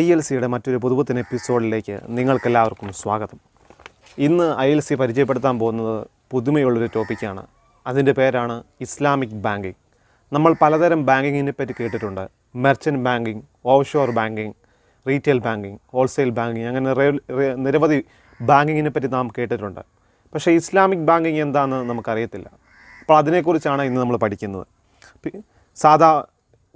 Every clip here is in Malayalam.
ഐ എൽ സിയുടെ മറ്റൊരു പുതുപുത്തൻ എപ്പിസോഡിലേക്ക് നിങ്ങൾക്കെല്ലാവർക്കും സ്വാഗതം ഇന്ന് ഐ എൽ സി പരിചയപ്പെടുത്താൻ പോകുന്നത് പുതുമയുള്ളൊരു ടോപ്പിക്കാണ് അതിൻ്റെ പേരാണ് ഇസ്ലാമിക് ബാങ്കിങ് നമ്മൾ പലതരം ബാങ്കിങ്ങിനെ പറ്റി കേട്ടിട്ടുണ്ട് merchant banking offshore banking retail banking wholesale banking അങ്ങനെ നിരവധി ബാങ്കിങ്ങിനെ പറ്റി നാം കേട്ടിട്ടുണ്ട് പക്ഷേ ഇസ്ലാമിക് ബാങ്കിങ് എന്താണെന്ന് നമുക്കറിയത്തില്ല അപ്പോൾ അതിനെക്കുറിച്ചാണ് ഇന്ന് നമ്മൾ പഠിക്കുന്നത് സാധാ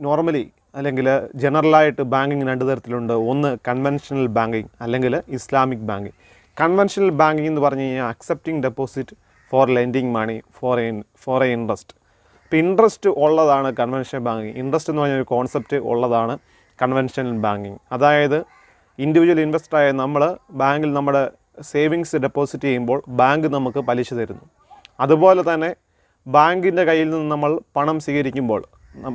നോർമലി അല്ലെങ്കിൽ ജനറലായിട്ട് ബാങ്കിങ് രണ്ട് തരത്തിലുണ്ട് ഒന്ന് കൺവെൻഷണൽ ബാങ്കിങ് അല്ലെങ്കിൽ ഇസ്ലാമിക് ബാങ്കിങ് കൺവെൻഷണൽ ബാങ്കിങ് എന്ന് പറഞ്ഞു കഴിഞ്ഞാൽ accepting deposit for lending money for a for a interest ഇപ്പോൾ ഇൻട്രസ്റ്റ് ഉള്ളതാണ് കൺവെൻഷണൽ ബാങ്കിങ് ഇൻട്രസ്റ്റ് എന്ന് പറഞ്ഞ ഒരു കോൺസെപ്റ്റ് ഉള്ളതാണ് കൺവെൻഷണൽ ബാങ്കിങ് അതായത് ഇൻഡിവിജ്വൽ ഇൻവെസ്റ്ററായ നമ്മൾ ബാങ്കിൽ നമ്മുടെ സേവിങ്സ് ഡെപ്പോസിറ്റ് ചെയ്യുമ്പോൾ ബാങ്ക് നമുക്ക് പലിശ തരുന്നു അതുപോലെ തന്നെ ബാങ്കിൻ്റെ കയ്യിൽ നിന്ന് നമ്മൾ പണം സ്വീകരിക്കുമ്പോൾ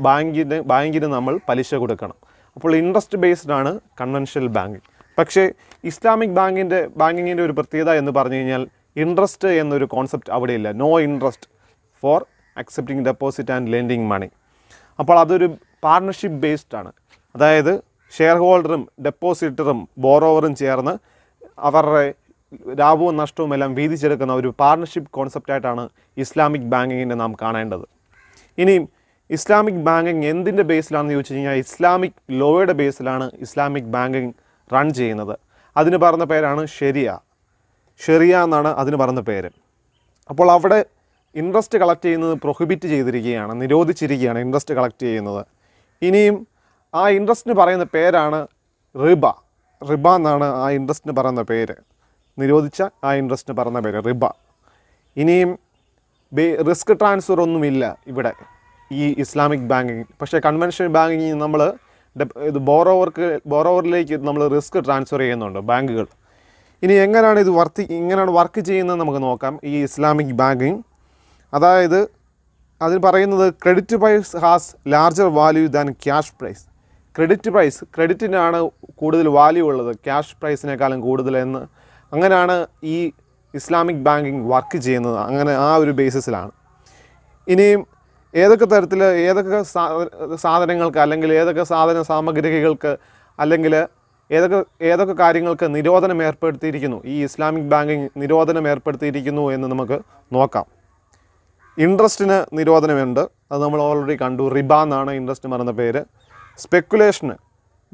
ബാങ്കിന് ബാങ്കിന് നമ്മൾ പലിശ കൊടുക്കണം അപ്പോൾ ഇൻട്രസ്റ്റ് ബേസ്ഡ് ആണ് കൺവെൻഷണൽ ബാങ്കിങ് പക്ഷേ ഇസ്ലാമിക് ബാങ്കിൻ്റെ ബാങ്കിങ്ങിൻ്റെ ഒരു പ്രത്യേകത എന്ന് പറഞ്ഞു കഴിഞ്ഞാൽ ഇൻട്രസ്റ്റ് എന്നൊരു കോൺസെപ്റ്റ് അവിടെയില്ല no interest for accepting deposit and lending money അപ്പോൾ അതൊരു പാർട്ണർഷിപ്പ് ബേസ്ഡ് ആണ് അതായത് ഷെയർ ഹോൾഡറും ഡെപ്പോസിറ്ററും ബോറോവറും ചേർന്ന് അവരുടെ ലാഭവും നഷ്ടവും എല്ലാം വീതിച്ചെടുക്കുന്ന ഒരു പാർട്ണർഷിപ്പ് കോൺസെപ്റ്റായിട്ടാണ് ഇസ്ലാമിക് ബാങ്കിങ്ങിനെ നാം കാണേണ്ടത് ഇനിയും ഇസ്ലാമിക് ബാങ്കിങ് എന്തിൻ്റെ ബേസിലാണെന്ന് ചോദിച്ചു കഴിഞ്ഞാൽ ഇസ്ലാമിക് ലോയുടെ ബേസിലാണ് ഇസ്ലാമിക് ബാങ്കിങ് റൺ ചെയ്യുന്നത് അതിന് പറഞ്ഞ പേരാണ് ഷെരിയ ഷെറിയ എന്നാണ് അതിന് പറഞ്ഞ പേര് അപ്പോൾ അവിടെ ഇൻട്രസ്റ്റ് കളക്ട് ചെയ്യുന്നത് പ്രൊഹിബിറ്റ് ചെയ്തിരിക്കുകയാണ് നിരോധിച്ചിരിക്കുകയാണ് ഇൻട്രസ്റ്റ് കളക്ട് ചെയ്യുന്നത് ഇനിയും ആ ഇൻട്രസ്റ്റിന് പറയുന്ന പേരാണ് റിബ റിബ എന്നാണ് ആ ഇൻട്രസ്റ്റിന് പറയുന്ന പേര് നിരോധിച്ച ആ ഇൻട്രസ്റ്റിന് പറയുന്ന പേര് റിബ ഇനിയും റിസ്ക് ട്രാൻസ്ഫർ ഒന്നുമില്ല ഇവിടെ ഈ ഇസ്ലാമിക് ബാങ്കിങ് പക്ഷേ കൺവെൻഷണൽ ബാങ്കിങ് നമ്മൾ ഇത് ബോറോവർക്ക് ബോറോവറിലേക്ക് നമ്മൾ റിസ്ക് ട്രാൻസ്ഫർ ചെയ്യുന്നുണ്ട് ബാങ്കുകൾ ഇനി എങ്ങനെയാണ് ഇത് വർത്തി ഇങ്ങനെയാണ് വർക്ക് ചെയ്യുന്നത് നമുക്ക് നോക്കാം ഈ ഇസ്ലാമിക് ബാങ്കിങ് അതായത് അതിന് പറയുന്നത് credit price has larger value than cash price credit price ക്രെഡിറ്റിനാണ് കൂടുതൽ വാല്യൂ ഉള്ളത് ക്യാഷ് പ്രൈസിനേക്കാളും കൂടുതലെന്ന് അങ്ങനെയാണ് ഈ ഇസ്ലാമിക് ബാങ്കിങ് വർക്ക് ചെയ്യുന്നത് അങ്ങനെ ആ ഒരു ബേസിസിലാണ് ഇനിയും ഏതൊക്കെ തരത്തിൽ ഏതൊക്കെ സാധനങ്ങൾക്ക് അല്ലെങ്കിൽ ഏതൊക്കെ സാധന സാമഗ്രികൾക്ക് അല്ലെങ്കിൽ ഏതൊക്കെ ഏതൊക്കെ കാര്യങ്ങൾക്ക് നിരോധനം ഏർപ്പെടുത്തിയിരിക്കുന്നു ഈ ഇസ്ലാമിക് ബാങ്കിങ് നിരോധനം ഏർപ്പെടുത്തിയിരിക്കുന്നു എന്ന് നമുക്ക് നോക്കാം ഇൻട്രസ്റ്റിന് നിരോധനമുണ്ട് അത് നമ്മൾ ഓൾറെഡി കണ്ടു റിബ എന്നാണ് ഇൻട്രസ്റ്റ് പറയുന്ന പേര് സ്പെക്കുലേഷന്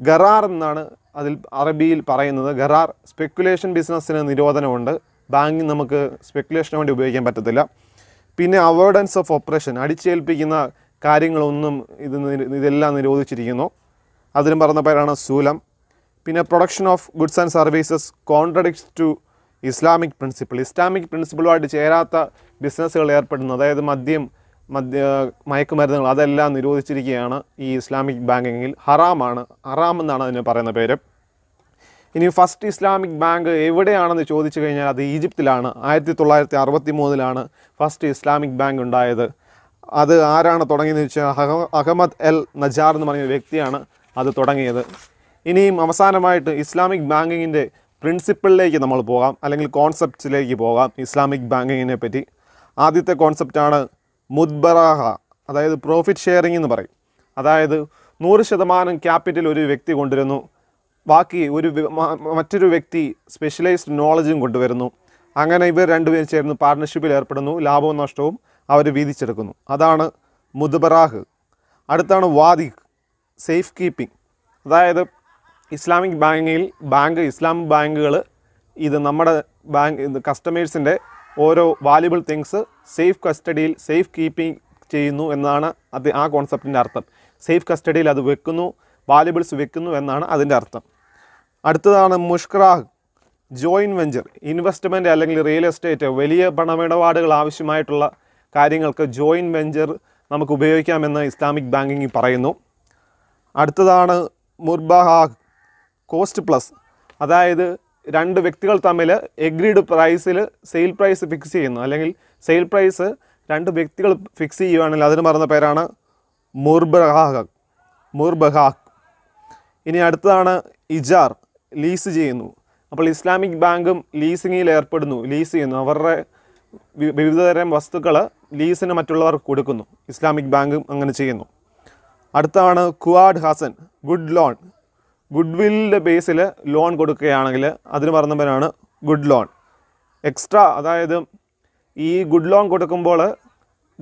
ഗറാർ എന്നാണ് അതിൽ അറബിയിൽ പറയുന്നത് ഗറാർ സ്പെക്കുലേഷൻ ബിസിനസ്സിന് നിരോധനമുണ്ട് ബാങ്കിങ് നമുക്ക് സ്പെക്കുലേഷന് വേണ്ടി ഉപയോഗിക്കാൻ പറ്റത്തില്ല പിന്നെ അവോയ്ഡൻസ് ഓഫ് ഓപ്പറേഷൻ അടിച്ചേൽപ്പിക്കുന്ന കാര്യങ്ങളൊന്നും ഇത് ഇതെല്ലാം നിരോധിച്ചിരിക്കുന്നു അതിനും പറഞ്ഞ പേരാണ് സൂലം പിന്നെ production of goods and services contradicts to Islamic principle Islamic പ്രിൻസിപ്പിളുമായിട്ട് ചേരാത്ത ബിസിനസ്സുകൾ ഏർപ്പെടുന്നു അതായത് മദ്യം മദ്യ മയക്കുമരുന്നുകൾ അതെല്ലാം നിരോധിച്ചിരിക്കുകയാണ് ഈ ഇസ്ലാമിക് ബാങ്കിങ്ങിൽ ഹറാമാണ് ഹറാം എന്നാണ് അതിന് പറയുന്ന പേര് ഇനി ഫസ്റ്റ് ഇസ്ലാമിക് ബാങ്ക് എവിടെയാണെന്ന് ചോദിച്ചു കഴിഞ്ഞാൽ അത് ഈജിപ്തിലാണ് ആയിരത്തി തൊള്ളായിരത്തി അറുപത്തി മൂന്നിലാണ് ഫസ്റ്റ് ഇസ്ലാമിക് ബാങ്ക് ഉണ്ടായത് അത് ആരാണ് തുടങ്ങിയെന്ന് വെച്ചാൽ അഹമ്മദ് എൽ നജാർ എന്ന് പറഞ്ഞ വ്യക്തിയാണ് അത് തുടങ്ങിയത് ഇനിയും അവസാനമായിട്ട് ഇസ്ലാമിക് ബാങ്കിങ്ങിൻ്റെ പ്രിൻസിപ്പിളിലേക്ക് നമ്മൾ പോകാം അല്ലെങ്കിൽ കോൺസെപ്റ്റ്സിലേക്ക് പോകാം ഇസ്ലാമിക് ബാങ്കിങ്ങിനെ പറ്റി ആദ്യത്തെ കോൺസെപ്റ്റാണ് മുദ്ബറാഹ അതായത് പ്രോഫിറ്റ് ഷെയറിംഗ് എന്ന് പറയും അതായത് നൂറ് ശതമാനം ക്യാപിറ്റൽ ഒരു വ്യക്തി കൊണ്ടുവരുന്നു ബാക്കി ഒരു മറ്റൊരു വ്യക്തി സ്പെഷ്യലൈസ്ഡ് നോളജും കൊണ്ടുവരുന്നു അങ്ങനെ ഇവർ രണ്ടുപേരും ചേർന്ന് പാർട്ട്ണർഷിപ്പിൽ ഏർപ്പെടുന്നു ലാഭവും നഷ്ടവും അവർ വീതിച്ചെടുക്കുന്നു അതാണ് മുദ്ബറാഹ് അടുത്താണ് വാദി സേഫ് കീപ്പിംഗ് അതായത് ഇസ്ലാമിക് ബാങ്കിൽ ബാങ്ക് ഇസ്ലാം ബാങ്കുകൾ ഇത് നമ്മുടെ ബാങ്ക് കസ്റ്റമേഴ്സിൻ്റെ ഓരോ വാല്യുബിൾ തിങ്സ് സേഫ് കസ്റ്റഡിയിൽ സേഫ് കീപ്പിംഗ് ചെയ്യുന്നു എന്നാണ് അത് ആ കോൺസെപ്റ്റിൻ്റെ അർത്ഥം സേഫ് കസ്റ്റഡിയിൽ അത് വെക്കുന്നു വാല്യബിൾസ് വെക്കുന്നു എന്നാണ് അതിൻ്റെ അർത്ഥം അടുത്തതാണ് മുഷ്ക്രാഹ് ജോയിൻ വെഞ്ചർ ഇൻവെസ്റ്റ്മെൻറ്റ് അല്ലെങ്കിൽ റിയൽ എസ്റ്റേറ്റ് വലിയ പണമിടപാടുകൾ ആവശ്യമായിട്ടുള്ള കാര്യങ്ങൾക്ക് ജോയിൻ വെഞ്ചർ നമുക്ക് ഉപയോഗിക്കാമെന്ന് ഇസ്ലാമിക് ബാങ്കിങ് പറയുന്നു അടുത്തതാണ് മുർബഹാഗ് കോസ്റ്റ് പ്ലസ് അതായത് രണ്ട് വ്യക്തികൾ തമ്മിൽ എഗ്രീഡ് പ്രൈസിൽ സെയിൽ പ്രൈസ് ഫിക്സ് ചെയ്യുന്നു അല്ലെങ്കിൽ സെയിൽ പ്രൈസ് രണ്ട് വ്യക്തികൾ ഫിക്സ് ചെയ്യുകയാണെങ്കിൽ അതിന് പറഞ്ഞ പേരാണ് മുർബഹാഹ് മുർബഹാഹ് ഇനി അടുത്തതാണ് ഇജാർ ലീസ് ചെയ്യുന്നു അപ്പോൾ ഇസ്ലാമിക് ബാങ്കും ലീസിങ്ങിൽ ഏർപ്പെടുന്നു ലീസ് ചെയ്യുന്നു അവരുടെ വിവിധതരം വസ്തുക്കൾ ലീസിന് മറ്റുള്ളവർക്ക് കൊടുക്കുന്നു ഇസ്ലാമിക് ബാങ്കും അങ്ങനെ ചെയ്യുന്നു അടുത്താണ് കുവാഡ് ഹസൻ ഗുഡ് ലോൺ ഗുഡ് വില്ലിൻ്റെ ബേസിൽ ലോൺ കൊടുക്കുകയാണെങ്കിൽ അതിന് പറഞ്ഞവരാണ് ഗുഡ് ലോൺ എക്സ്ട്രാ അതായത് ഈ ഗുഡ് ലോൺ കൊടുക്കുമ്പോൾ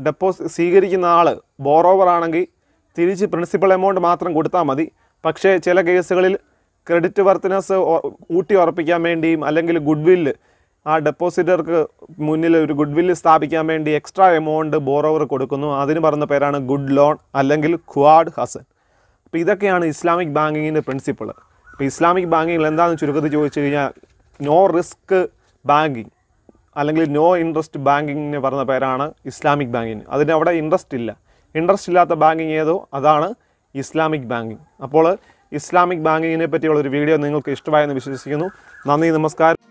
ഡെപ്പോസിറ്റ് സ്വീകരിക്കുന്ന ആൾ ബോറോവർ ആണെങ്കിൽ തിരിച്ച് പ്രിൻസിപ്പൽ എമൗണ്ട് മാത്രം കൊടുത്താൽ മതി പക്ഷേ ചില കേസുകളിൽ ക്രെഡിറ്റ് വർത്തിനെസ് ഊട്ടി ഉറപ്പിക്കാൻ വേണ്ടിയും അല്ലെങ്കിൽ ഗുഡ് വില്ല് ആ ഡെപ്പോസിറ്റർക്ക് മുന്നിൽ ഒരു ഗുഡ് വില്ല് സ്ഥാപിക്കാൻ വേണ്ടി എക്സ്ട്രാ എമൗണ്ട് ബോറോവർ കൊടുക്കുന്നു അതിന് പറഞ്ഞ പേരാണ് ഗുഡ് ലോൺ അല്ലെങ്കിൽ ഖ്വാഡ് ഹസൻ അപ്പോൾ ഇതൊക്കെയാണ് ഇസ്ലാമിക് ബാങ്കിങ്ങിൻ്റെ പ്രിൻസിപ്പിൾ അപ്പോൾ ഇസ്ലാമിക് ബാങ്കിങ്ങിൽ എന്താണെന്ന് ചുരുക്കത്തിൽ ചോദിച്ചു കഴിഞ്ഞാൽ നോ റിസ്ക് ബാങ്കിങ് അല്ലെങ്കിൽ നോ ഇൻട്രസ്റ്റ് ബാങ്കിങ്ങിന് പറഞ്ഞ പേരാണ് ഇസ്ലാമിക് ബാങ്കിങ് അതിന് അവിടെ ഇൻട്രസ്റ്റ് ഇല്ല ഇൻട്രസ്റ്റ് ഇല്ലാത്ത ബാങ്കിങ് ഏതോ അതാണ് ഇസ്ലാമിക് ബാങ്കിങ് അപ്പോൾ ഇസ്ലാമിക് ബാങ്കിങ്ങിനെ പറ്റിയുള്ളൊരു വീഡിയോ നിങ്ങൾക്ക് ഇഷ്ടമായെന്ന് വിശ്വസിക്കുന്നു നന്ദി നമസ്കാരം